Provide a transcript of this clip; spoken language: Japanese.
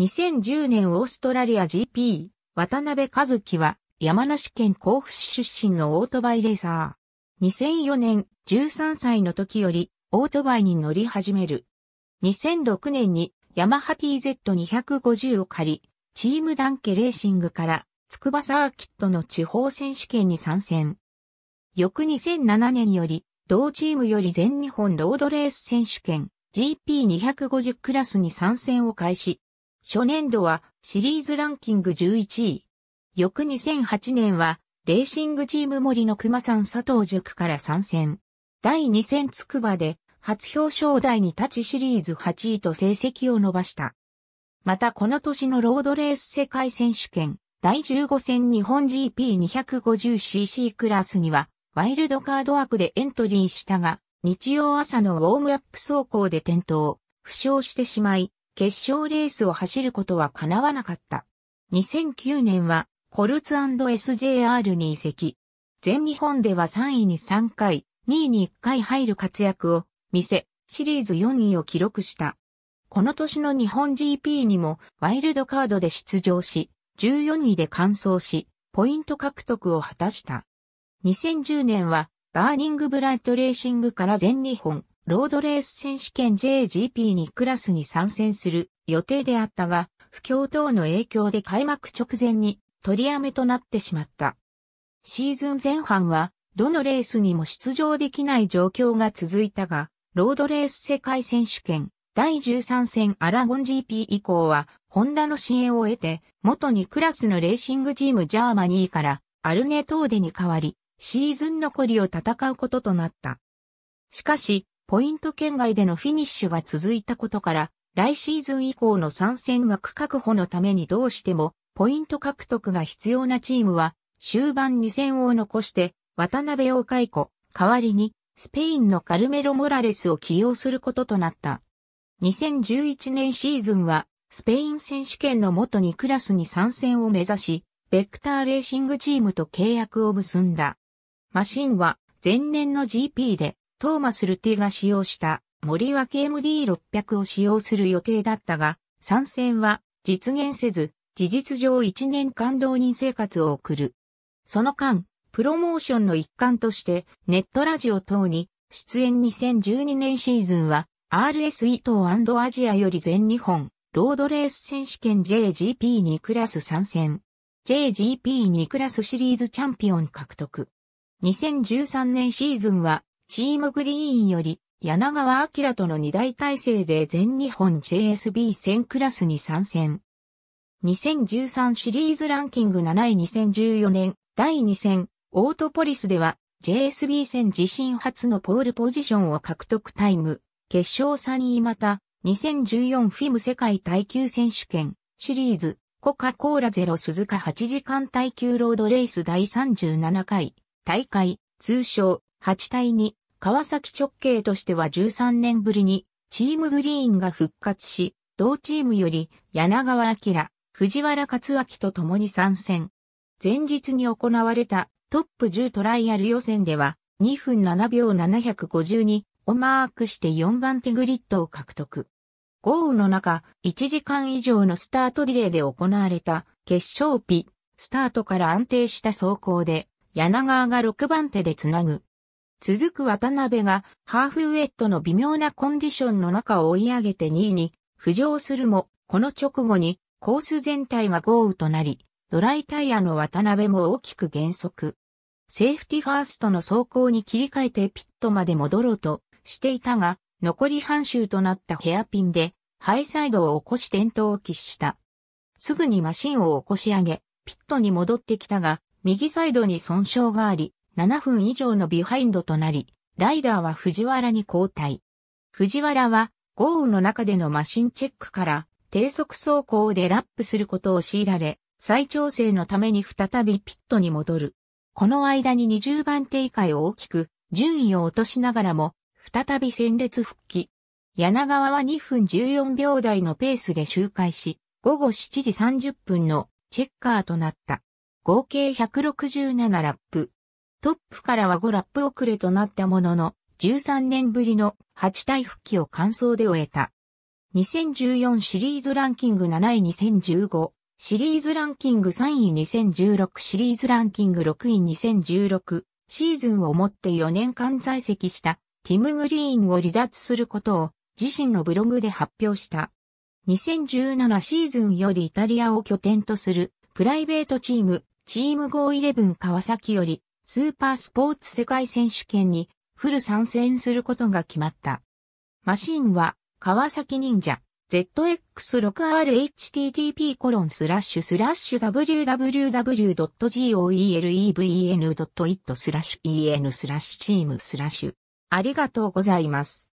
2010年オーストラリア GP、渡辺和樹は山梨県甲府市出身のオートバイレーサー。2004年13歳の時よりオートバイに乗り始める。2006年にヤマハ TZ250 を借り、チームダンケレーシングから筑波サーキットの地方選手権に参戦。翌2007年より同チームより全日本ロードレース選手権 GP250 クラスに参戦を開始。初年度はシリーズランキング11位。翌2008年は、レーシングチーム森の熊さん佐藤塾から参戦。第2戦つくばで、初表彰台に立ちシリーズ8位と成績を伸ばした。またこの年のロードレース世界選手権、第15戦日本 GP250cc クラスには、ワイルドカード枠でエントリーしたが、日曜朝のウォームアップ走行で転倒、負傷してしまい、決勝レースを走ることは叶わなかった。2009年はコルツ &SJR に移籍。全日本では3位に3回、2位に1回入る活躍を見せ、シリーズ4位を記録した。この年の日本 GP にもワイルドカードで出場し、14位で完走し、ポイント獲得を果たした。2010年はバーニングブライトレーシングから全日本ロードレース選手権 JGP にクラスに参戦する予定であったが、不況等の影響で開幕直前に取りやめとなってしまった。シーズン前半は、どのレースにも出場できない状況が続いたが、ロードレース世界選手権第13戦アラゴン GP 以降は、ホンダの支援を得て、元にクラスのレーシングチームジャーマニーからアルネトーデに代わり、シーズン残りを戦うこととなった。しかし、ポイント圏外でのフィニッシュが続いたことから、来シーズン以降の参戦枠確保のためにどうしても、ポイント獲得が必要なチームは、終盤2戦を残して、渡辺を解雇、代わりに、スペインのカルメロ・モラレスを起用することとなった。2011年シーズンは、スペイン選手権の元にクラスに参戦を目指し、ベクターレーシングチームと契約を結んだ。マシンは前年の GP でトーマス・ルティが使用した森脇 MD600 を使用する予定だったが、参戦は実現せず、事実上1年間浪人生活を送る。その間、プロモーションの一環としてネットラジオ等に出演2012年シーズンは RSE 等アジアより全日本ロードレース選手権 JGP2 クラス参戦。JGP2 クラスシリーズチャンピオン獲得。2013年シーズンはチームグリーンより、柳川明との二大体制で全日本 JSB 戦クラスに参戦。2013シリーズランキング7位2014年第2戦オートポリスでは JSB 戦自身初のポールポジションを獲得タイム決勝3位また2014フィム世界耐久選手権シリーズコカ・コーラゼロ鈴鹿8時間耐久ロードレース第37回大会通称8対2川崎直系としては13年ぶりに、チームグリーンが復活し、同チームより柳川明、藤原克明と共に参戦。前日に行われたトップ10トライアル予選では2分7秒752をマークして4番手グリッドを獲得。豪雨の中1時間以上のスタートリレーで行われた決勝日、スタートから安定した走行で柳川が6番手でつなぐ。続く渡辺がハーフウェットの微妙なコンディションの中を追い上げて2位に浮上するも、この直後にコース全体が豪雨となり、ドライタイヤの渡辺も大きく減速。セーフティファーストの走行に切り替えてピットまで戻ろうとしていたが、残り半周となったヘアピンで、ハイサイドを起こし転倒を喫した。すぐにマシンを起こし上げ、ピットに戻ってきたが、右サイドに損傷があり、7分以上のビハインドとなり、ライダーは藤原に交代。藤原は豪雨の中でのマシンチェックから低速走行でラップすることを強いられ、再調整のために再びピットに戻る。この間に20番手以下を大きく順位を落としながらも、再び戦列復帰。柳川は2分14秒台のペースで周回し、午後7時30分のチェッカーとなった。合計167ラップ。トップからは5ラップ遅れとなったものの、13年ぶりの8体復帰を完走で終えた。2014シリーズランキング7位2015、シリーズランキング3位2016シリーズランキング6位2016シーズンをもって4年間在籍したティム・グリーンを離脱することを自身のブログで発表した。2017シーズンよりイタリアを拠点とするプライベートチームチームイレ1 1川崎よりスーパースポーツ世界選手権にフル参戦することが決まった。マシンは、川崎忍者、zx6rhttp コロンスラッシュスラッシュ w w w g o e l v n i t スラッシュ en スラッシュチームスラッシュ。ありがとうございます。